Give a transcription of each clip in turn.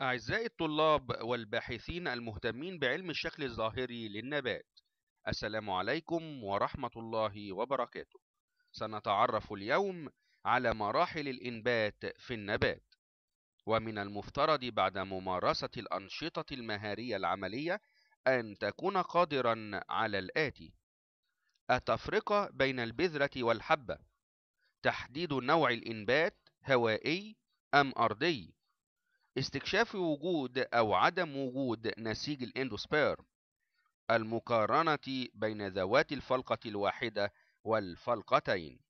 أعزائي الطلاب والباحثين المهتمين بعلم الشكل الظاهري للنبات السلام عليكم ورحمة الله وبركاته سنتعرف اليوم على مراحل الإنبات في النبات ومن المفترض بعد ممارسة الأنشطة المهارية العملية أن تكون قادرا على الآتي التفرقة بين البذرة والحبة تحديد نوع الإنبات هوائي أم أرضي استكشاف وجود أو عدم وجود نسيج الاندوسبيرم المقارنة بين ذوات الفلقة الواحدة والفلقتين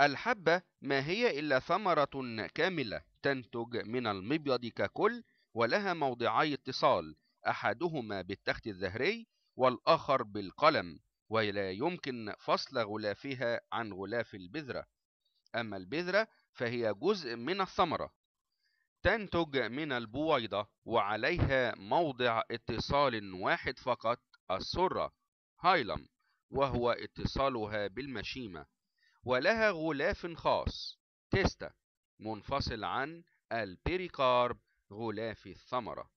الحبة ما هي إلا ثمرة كاملة تنتج من المبيض ككل ولها موضعي اتصال أحدهما بالتخت الزهري والآخر بالقلم ولا يمكن فصل غلافها عن غلاف البذرة أما البذرة فهي جزء من الثمرة تنتج من البويضة وعليها موضع اتصال واحد فقط السرة هايلم وهو اتصالها بالمشيمة ولها غلاف خاص تيستا منفصل عن البريكارب غلاف الثمرة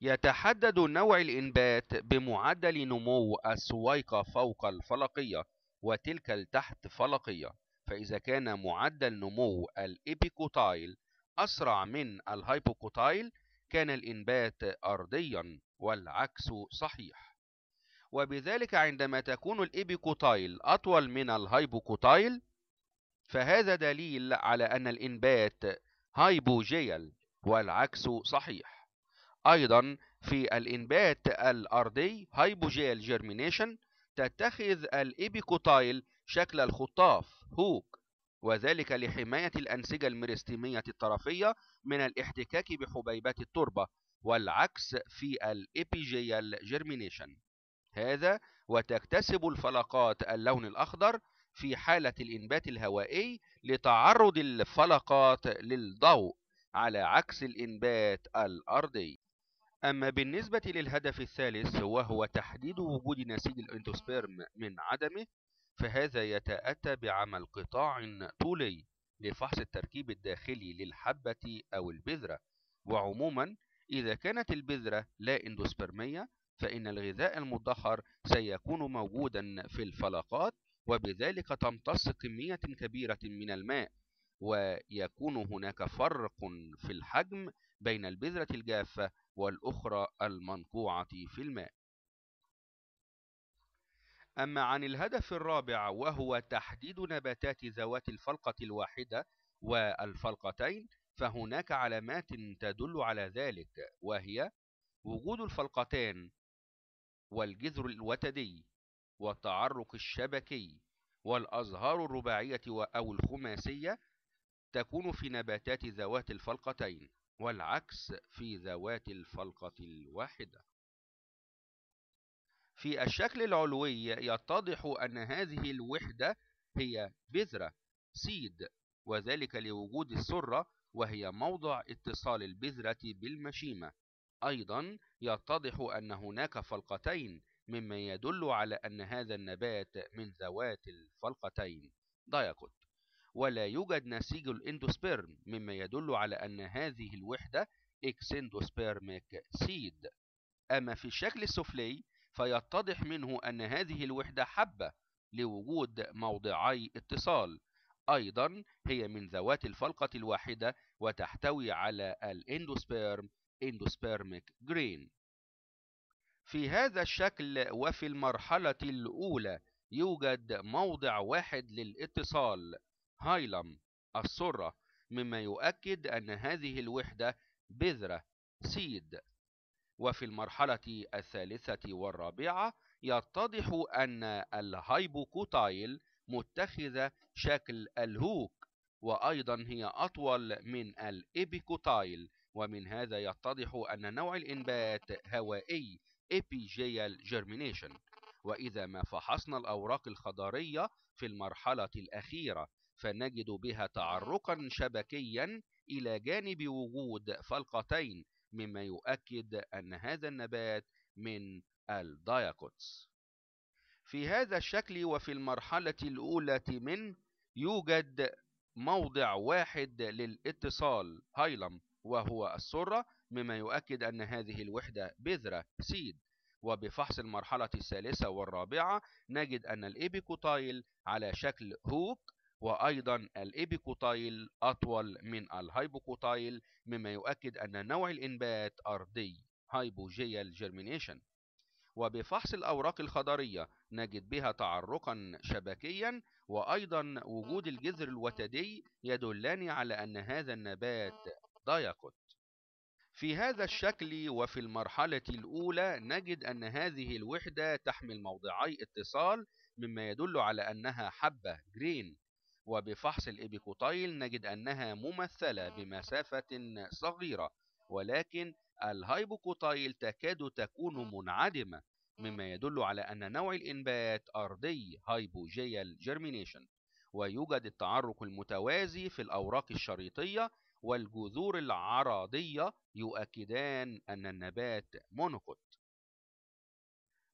يتحدد نوع الإنبات بمعدل نمو السويقة فوق الفلقية وتلك التحت فلقية فإذا كان معدل نمو الإبيكوتايل أسرع من الهايبوكوتايل كان الإنبات أرضيا والعكس صحيح وبذلك عندما تكون الإبيكوتايل أطول من الهايبوكوتايل فهذا دليل على أن الإنبات هايبوجيال والعكس صحيح أيضا في الإنبات الأرضي هايبوجيال جيرمينيشن تتخذ الإبيكوتايل شكل الخطاف هوك وذلك لحماية الأنسجة الميرستيمية الطرفية من الاحتكاك بحبيبات التربة والعكس في الإبيجيال جيرمينيشن هذا وتكتسب الفلقات اللون الأخضر في حالة الإنبات الهوائي لتعرض الفلقات للضوء على عكس الإنبات الأرضي أما بالنسبة للهدف الثالث وهو تحديد وجود نسيج الإنتوسبيرم من عدمه فهذا يتأتى بعمل قطاع طولي لفحص التركيب الداخلي للحبة أو البذرة وعموما إذا كانت البذرة لا اندوسبرمية فإن الغذاء المدخر سيكون موجودا في الفلقات وبذلك تمتص كمية كبيرة من الماء ويكون هناك فرق في الحجم بين البذرة الجافة والأخرى المنقوعة في الماء أما عن الهدف الرابع وهو تحديد نباتات ذوات الفلقة الواحدة والفلقتين فهناك علامات تدل على ذلك وهي وجود الفلقتين والجذر الوتدي والتعرق الشبكي والأزهار الرباعية أو الخماسية تكون في نباتات ذوات الفلقتين والعكس في ذوات الفلقة الواحدة في الشكل العلوي يتضح أن هذه الوحدة هي بذرة سيد وذلك لوجود السرة وهي موضع اتصال البذرة بالمشيمة أيضا يتضح أن هناك فلقتين مما يدل على أن هذا النبات من ذوات الفلقتين دايكوت ولا يوجد نسيج الاندوسبيرم مما يدل على أن هذه الوحدة اكسندوسبيرميك سيد أما في الشكل السفلي فيتضح منه أن هذه الوحدة حبة لوجود موضعي اتصال أيضا هي من ذوات الفلقة الواحدة وتحتوي على الاندوسبيرم اندوسبيرميك جرين في هذا الشكل وفي المرحلة الأولى يوجد موضع واحد للاتصال هايلم السرة مما يؤكد أن هذه الوحدة بذرة سيد وفي المرحلة الثالثة والرابعة يتضح أن الهايبوكوتايل متخذة شكل الهوك وأيضا هي أطول من الإبيكوتايل ومن هذا يتضح أن نوع الإنبات هوائي إبيجيال جيرمينيشن وإذا ما فحصنا الأوراق الخضرية في المرحلة الأخيرة فنجد بها تعرقا شبكيا إلى جانب وجود فلقتين مما يؤكد أن هذا النبات من الدايكوتس في هذا الشكل وفي المرحلة الأولى منه يوجد موضع واحد للاتصال هايلم وهو السرة مما يؤكد أن هذه الوحدة بذرة سيد وبفحص المرحلة الثالثة والرابعة نجد أن الإيبيكوتايل على شكل هوك وأيضا الإبيكوتايل أطول من الهايبوكوتايل مما يؤكد أن نوع الإنبات أرضي هايبوجيال جيرمينيشن وبفحص الأوراق الخضرية نجد بها تعرقا شبكيا وأيضا وجود الجذر الوتدي يدلان على أن هذا النبات دايكوت في هذا الشكل وفي المرحلة الأولى نجد أن هذه الوحدة تحمل موضعي اتصال مما يدل على أنها حبة جرين وبفحص الإبيكوتايل نجد أنها ممثلة بمسافة صغيرة ولكن الهايبوكوتايل تكاد تكون منعدمة مما يدل على أن نوع الإنبات أرضي هايبوجيال جيرمينيشن ويوجد التعرق المتوازي في الأوراق الشريطية والجذور العراضية يؤكدان أن النبات مونوكوت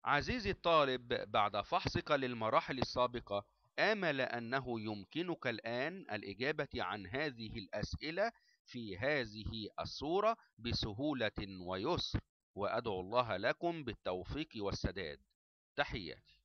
عزيزي الطالب بعد فحصك للمراحل السابقة آمل أنه يمكنك الآن الإجابة عن هذه الأسئلة في هذه الصورة بسهولة ويسر وأدعو الله لكم بالتوفيق والسداد تحياتي